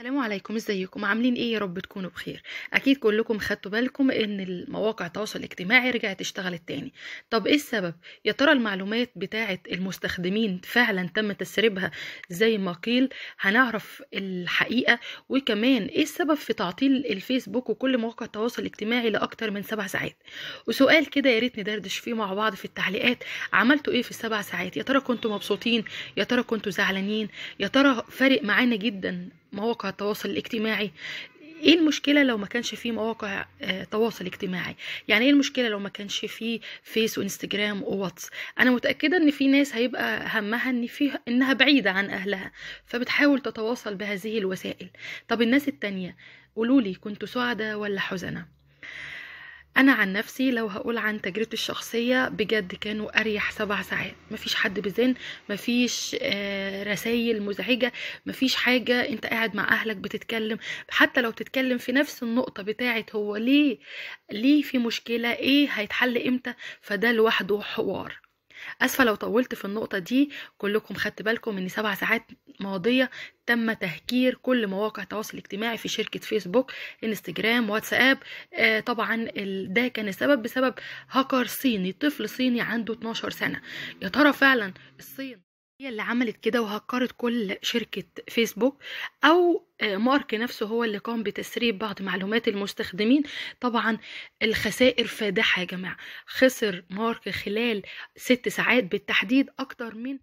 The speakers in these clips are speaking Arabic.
السلام عليكم ازيكم عاملين ايه يا رب تكونوا بخير اكيد كلكم خدتوا بالكم ان المواقع التواصل الاجتماعي رجعت اشتغلت تاني طب ايه السبب يا ترى المعلومات بتاعه المستخدمين فعلا تم تسريبها زي ما قيل هنعرف الحقيقه وكمان ايه السبب في تعطيل الفيسبوك وكل مواقع التواصل الاجتماعي لاكتر من سبع ساعات وسؤال كده يا ريت ندردش فيه مع بعض في التعليقات عملتوا ايه في السبع ساعات يا ترى كنتوا مبسوطين يا ترى كنتوا زعلانين يا ترى فارق معانا جدا مواقع التواصل الاجتماعي ايه المشكلة لو ما كانش فيه مواقع آه، تواصل اجتماعي يعني ايه المشكلة لو ما كانش فيه فيس وانستجرام وواتس انا متأكدة ان في ناس هيبقى همها ان فيه انها بعيدة عن اهلها فبتحاول تتواصل بهذه الوسائل طب الناس التانية قولولي كنتوا سعداء ولا حزنة انا عن نفسي لو هقول عن تجربتي الشخصيه بجد كانوا اريح سبع ساعات مفيش حد بزن مفيش آه، رسايل مزعجه مفيش حاجه انت قاعد مع اهلك بتتكلم حتى لو تتكلم في نفس النقطه بتاعه هو ليه ليه في مشكله ايه هيتحل امتى فده لوحده حوار اسفه لو طولت في النقطه دي كلكم خدت بالكم ان سبع ساعات ماضيه تم تهكير كل مواقع التواصل الاجتماعي في شركه فيسبوك انستجرام واتساب آه طبعا ده كان السبب بسبب هاكر صيني طفل صيني عنده 12 سنه يا ترى فعلا الصين هي اللي عملت كده وهكرت كل شركة فيسبوك أو آه، مارك نفسه هو اللي قام بتسريب بعض معلومات المستخدمين طبعا الخسائر فادحة يا جماعة خسر مارك خلال ست ساعات بالتحديد أكتر من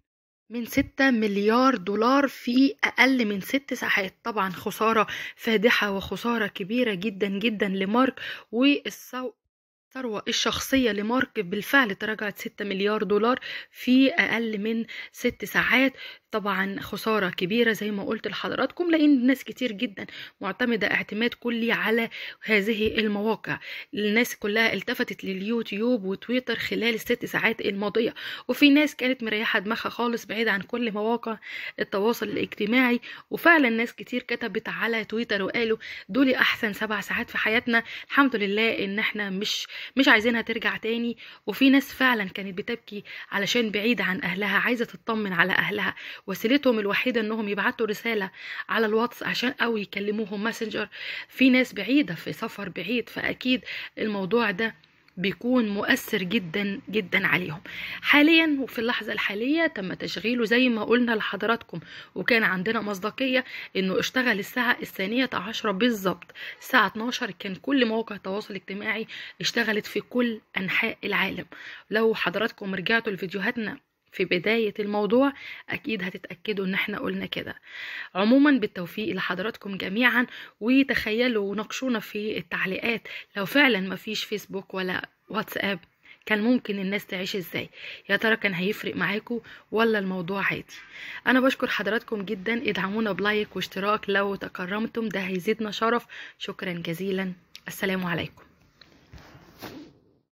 من 6 مليار دولار في أقل من 6 ساعات طبعا خسارة فادحة وخسارة كبيرة جدا جدا لمارك والسوق الثروة الشخصية لمارك بالفعل تراجعت 6 مليار دولار في أقل من 6 ساعات طبعا خسارة كبيرة زي ما قلت لحضراتكم لأن ناس كتير جدا معتمدة اعتماد كلي على هذه المواقع الناس كلها التفتت لليوتيوب وتويتر خلال الست ساعات الماضية وفي ناس كانت مريحة دماغها خالص بعيد عن كل مواقع التواصل الاجتماعي وفعلا ناس كتير كتبت على تويتر وقالوا دول أحسن سبع ساعات في حياتنا الحمد لله إن احنا مش مش عايزينها ترجع تاني وفي ناس فعلا كانت بتبكي علشان بعيدة عن أهلها عايزة تطمن على أهلها وسيلتهم الوحيده انهم يبعتوا رساله على الواتس عشان او يكلموهم ماسنجر في ناس بعيده في سفر بعيد فاكيد الموضوع ده بيكون مؤثر جدا جدا عليهم حاليا وفي اللحظة الحالية تم تشغيله زي ما قلنا لحضراتكم وكان عندنا مصداقية انه اشتغل الساعة الثانية عشرة بالظبط الساعة 12 كان كل مواقع التواصل الاجتماعي اشتغلت في كل انحاء العالم لو حضراتكم رجعتوا لفيديوهاتنا في بداية الموضوع أكيد هتتأكدوا إن إحنا قلنا كده عموما بالتوفيق لحضراتكم جميعا وتخيلوا ونقشونا في التعليقات لو فعلا مفيش فيسبوك ولا واتساب كان ممكن الناس تعيش ازاي يا ترى كان هيفرق معاكم ولا الموضوع عادي انا بشكر حضراتكم جدا ادعمونا بلايك واشتراك لو تكرمتم ده هيزيدنا شرف شكرا جزيلا السلام عليكم